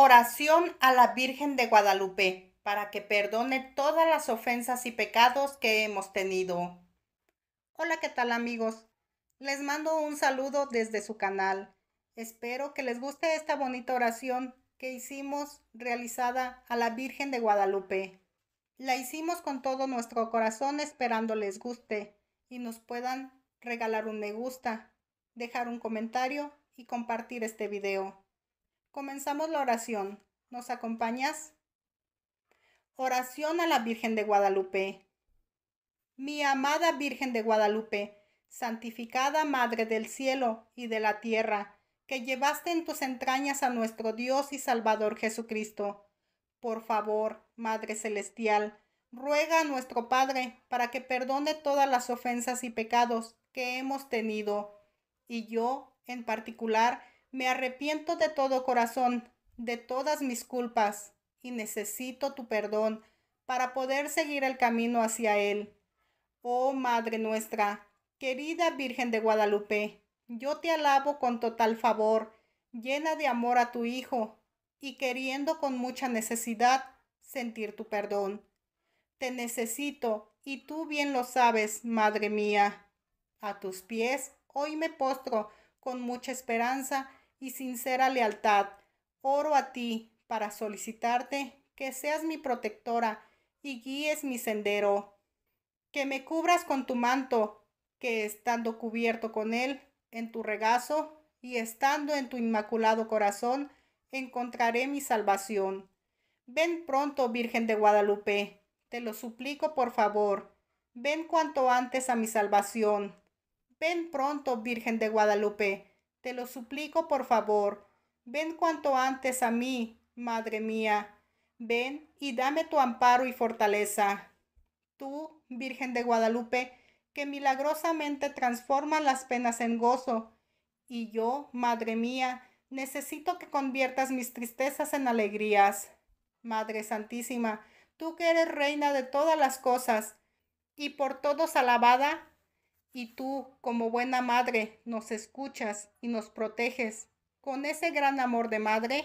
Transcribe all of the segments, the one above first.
Oración a la Virgen de Guadalupe para que perdone todas las ofensas y pecados que hemos tenido. Hola, ¿qué tal amigos? Les mando un saludo desde su canal. Espero que les guste esta bonita oración que hicimos realizada a la Virgen de Guadalupe. La hicimos con todo nuestro corazón esperando les guste y nos puedan regalar un me gusta, dejar un comentario y compartir este video. Comenzamos la oración. ¿Nos acompañas? Oración a la Virgen de Guadalupe. Mi amada Virgen de Guadalupe, santificada Madre del cielo y de la tierra, que llevaste en tus entrañas a nuestro Dios y Salvador Jesucristo. Por favor, Madre Celestial, ruega a nuestro Padre para que perdone todas las ofensas y pecados que hemos tenido, y yo, en particular, me arrepiento de todo corazón, de todas mis culpas, y necesito tu perdón para poder seguir el camino hacia Él. Oh Madre nuestra, querida Virgen de Guadalupe, yo te alabo con total favor, llena de amor a tu Hijo, y queriendo con mucha necesidad sentir tu perdón. Te necesito, y tú bien lo sabes, Madre mía. A tus pies hoy me postro con mucha esperanza y sincera lealtad, oro a ti para solicitarte que seas mi protectora y guíes mi sendero, que me cubras con tu manto, que estando cubierto con él en tu regazo y estando en tu inmaculado corazón, encontraré mi salvación. Ven pronto, Virgen de Guadalupe, te lo suplico por favor, ven cuanto antes a mi salvación. Ven pronto, Virgen de Guadalupe, te lo suplico por favor, ven cuanto antes a mí, madre mía. Ven y dame tu amparo y fortaleza. Tú, Virgen de Guadalupe, que milagrosamente transformas las penas en gozo. Y yo, Madre mía, necesito que conviertas mis tristezas en alegrías. Madre Santísima, tú que eres reina de todas las cosas y por todos alabada, y tú, como buena madre, nos escuchas y nos proteges con ese gran amor de madre?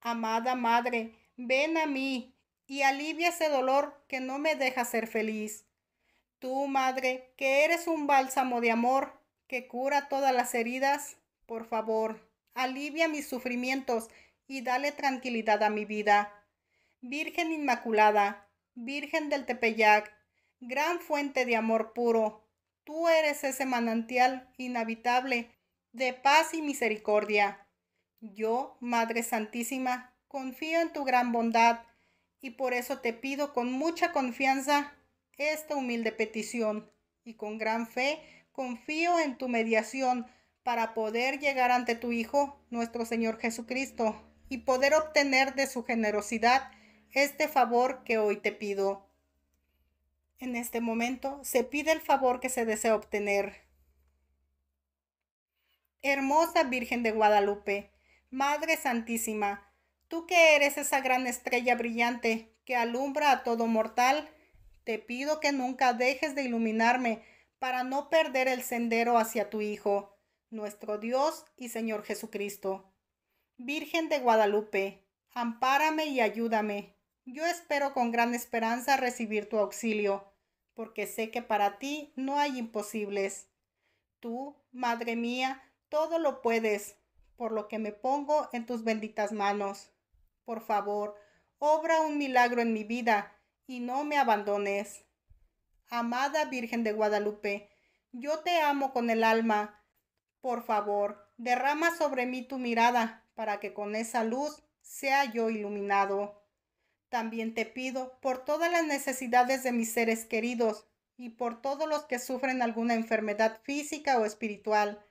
Amada madre, ven a mí y alivia ese dolor que no me deja ser feliz. Tú, madre, que eres un bálsamo de amor que cura todas las heridas, por favor, alivia mis sufrimientos y dale tranquilidad a mi vida. Virgen Inmaculada, Virgen del Tepeyac, gran fuente de amor puro, Tú eres ese manantial inhabitable de paz y misericordia. Yo, Madre Santísima, confío en tu gran bondad y por eso te pido con mucha confianza esta humilde petición y con gran fe confío en tu mediación para poder llegar ante tu Hijo, nuestro Señor Jesucristo, y poder obtener de su generosidad este favor que hoy te pido. En este momento se pide el favor que se desea obtener. Hermosa Virgen de Guadalupe, Madre Santísima, tú que eres esa gran estrella brillante que alumbra a todo mortal, te pido que nunca dejes de iluminarme para no perder el sendero hacia tu Hijo, nuestro Dios y Señor Jesucristo. Virgen de Guadalupe, ampárame y ayúdame. Yo espero con gran esperanza recibir tu auxilio, porque sé que para ti no hay imposibles. Tú, Madre mía, todo lo puedes, por lo que me pongo en tus benditas manos. Por favor, obra un milagro en mi vida y no me abandones. Amada Virgen de Guadalupe, yo te amo con el alma. Por favor, derrama sobre mí tu mirada para que con esa luz sea yo iluminado. También te pido por todas las necesidades de mis seres queridos y por todos los que sufren alguna enfermedad física o espiritual.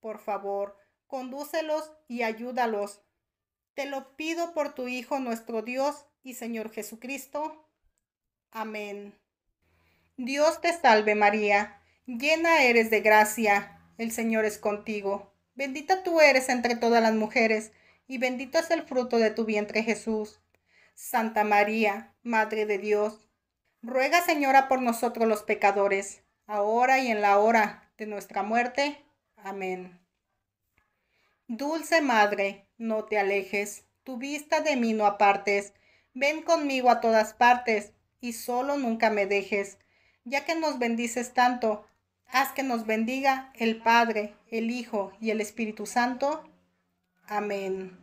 Por favor, condúcelos y ayúdalos. Te lo pido por tu Hijo nuestro Dios y Señor Jesucristo. Amén. Dios te salve María, llena eres de gracia, el Señor es contigo. Bendita tú eres entre todas las mujeres, y bendito es el fruto de tu vientre Jesús. Santa María, Madre de Dios, ruega Señora por nosotros los pecadores, ahora y en la hora de nuestra muerte. Amén. Dulce Madre, no te alejes, tu vista de mí no apartes, ven conmigo a todas partes, y solo nunca me dejes, ya que nos bendices tanto, haz que nos bendiga el Padre, el Hijo y el Espíritu Santo. Amén.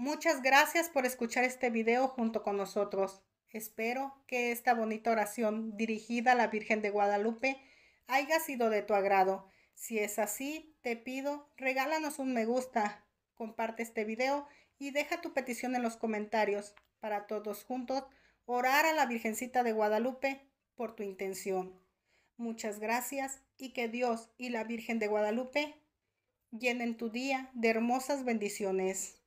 Muchas gracias por escuchar este video junto con nosotros. Espero que esta bonita oración dirigida a la Virgen de Guadalupe haya sido de tu agrado. Si es así, te pido, regálanos un me gusta, comparte este video y deja tu petición en los comentarios para todos juntos orar a la Virgencita de Guadalupe por tu intención. Muchas gracias y que Dios y la Virgen de Guadalupe llenen tu día de hermosas bendiciones.